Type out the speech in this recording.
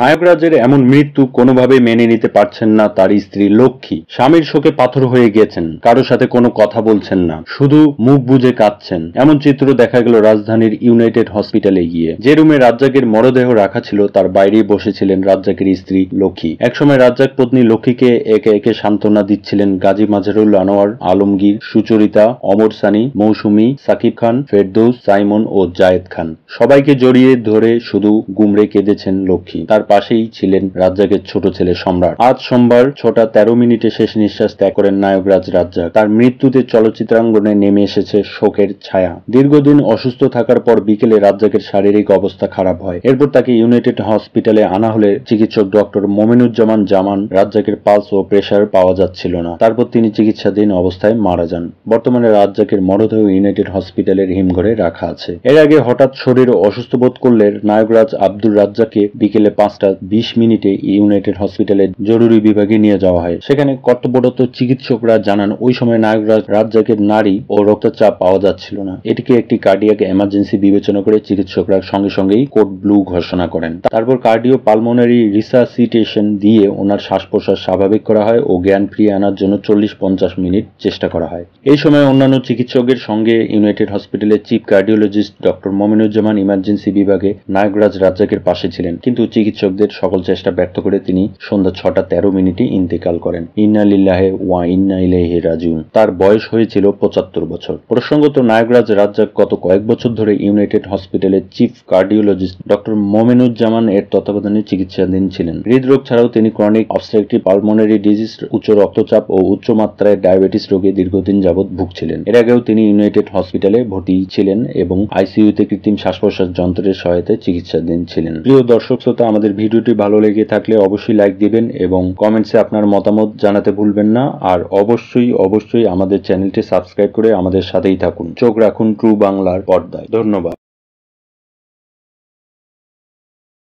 নায়করাজের এমন মৃত্যু কোনোভাবে মেনে নিতে পারছেন না তার স্ত্রী লক্ষ্মী স্বামীর শোকে পাথর হয়ে গেছেন কারো সাথে কোনো কথা বলছেন না শুধু মুখ বুঝে কাঁদছেন এমন চিত্র দেখা গেল রাজধানীর ইউনাইটেড হসপিটালে গিয়ে যে রুমে রাজ্জাকের মরদেহ রাখা ছিল তার বাইরে বসেছিলেন রাজ্জাকের স্ত্রী লক্ষ্মী একসময় রাজ্জাক পত্নী লক্ষ্মীকে একে একে সান্ত্বনা দিচ্ছিলেন গাজী মাঝারুল আনোয়ার আলমগীর সুচরিতা অমর সানি মৌসুমি সাকিব খান ফেরদৌস সাইমন ও জায়েদ খান সবাইকে জড়িয়ে ধরে শুধু গুমরে কেঁদেছেন লক্ষ্মী তার তার পাশেই ছিলেন রাজ্জাকের ছোট ছেলে সম্রাট আজ সোমবার ছোটা তেরো মিনিটে শেষ নিঃশ্বাস ত্যাগ করেন নায়ক রাজ রাজ্জাক তার মৃত্যুতে চলচ্চিত্রাঙ্গনে নেমে এসেছে শোকের ছায়া দীর্ঘদিন অসুস্থ থাকার পর বিকেলে রাজ্জাকের শারীরিক অবস্থা খারাপ হয় এরপর তাকে ইউনাইটেড হসপিটালে আনা হলে চিকিৎসক ডক্টর মোমিনুজ্জামান জামান রাজ্জাকের পালস ও প্রেশার পাওয়া যাচ্ছিল না তারপর তিনি চিকিৎসাধীন অবস্থায় মারা যান বর্তমানে রাজ্জাকের মরদেহ ইউনাইটেড হসপিটালের হিমঘরে রাখা আছে এর আগে হঠাৎ শরীর অসুস্থ বোধ করলে নায়করাজ আব্দুল রাজ্জাকে বিকেলে পাঁচ পাঁচটা বিশ মিনিটে ইউনাইটেড হসপিটালে জরুরি বিভাগে নিয়ে যাওয়া হয় সেখানে কর্তব্যরত চিকিৎসকরা জানান ওই সময় নায়করাজ রাজ্জাকের নারী ও রক্তচাপ পাওয়া যাচ্ছিল না এটিকে একটি কার্ডিয়াক এমার্জেন্সি বিবেচনা করে চিকিৎসকরা সঙ্গে সঙ্গেই কোড ব্লু ঘোষণা করেন তারপর কার্ডিও পালমোনারি রিসাসিটেশন দিয়ে ওনার শ্বাস প্রশ্বাস স্বাভাবিক করা হয় ও জ্ঞান ফিরিয়ে আনার জন্য চল্লিশ পঞ্চাশ মিনিট চেষ্টা করা হয় এই সময় অন্যান্য চিকিৎসকের সঙ্গে ইউনাইটেড হসপিটালের chief cardiologist doctor Mominuzzaman emergency বিভাগে নায়করাজ রাজ্জাকের পাশে ছিলেন কিন্তু চিকিৎসা চিকিৎসকদের সকল চেষ্টা ব্যর্থ করে তিনি সন্ধ্যা ছটা তেরো মিনিটে ইন্তেকাল করেন ইন্না লিল্লাহে ওয়া ইন্না ইলাইহি রাজিউন তার বয়স হয়েছিল পঁচাত্তর বছর প্রসঙ্গত নায়করাজ রাজ্জাক গত কয়েক বছর ধরে ইউনাইটেড হসপিটালের চিফ কার্ডিওলজিস্ট ডক্টর মোমেনুজ্জামান এর তত্ত্বাবধানে চিকিৎসাধীন ছিলেন হৃদরোগ ছাড়াও তিনি ক্রনিক অবস্ট্রাকটিভ পালমোনারি ডিজিজ উচ্চ রক্তচাপ ও উচ্চ মাত্রায় ডায়াবেটিস রোগে দীর্ঘদিন যাবৎ ভুগছিলেন এর আগেও তিনি ইউনাইটেড হসপিটালে ভর্তি ছিলেন এবং আইসিইউতে কৃত্রিম শ্বাস প্রশ্বাস যন্ত্রের সহায়তায় চিকিৎসাধীন ছিলেন প্রিয় দর্শক শ্রোতা আমাদের আমাদের ভিডিওটি ভালো লেগে থাকলে অবশ্যই লাইক দিবেন এবং কমেন্টসে আপনার মতামত জানাতে ভুলবেন না আর অবশ্যই অবশ্যই আমাদের চ্যানেলটি সাবস্ক্রাইব করে আমাদের সাথেই থাকুন চোখ রাখুন ট্রু বাংলার পর্দায় ধন্যবাদ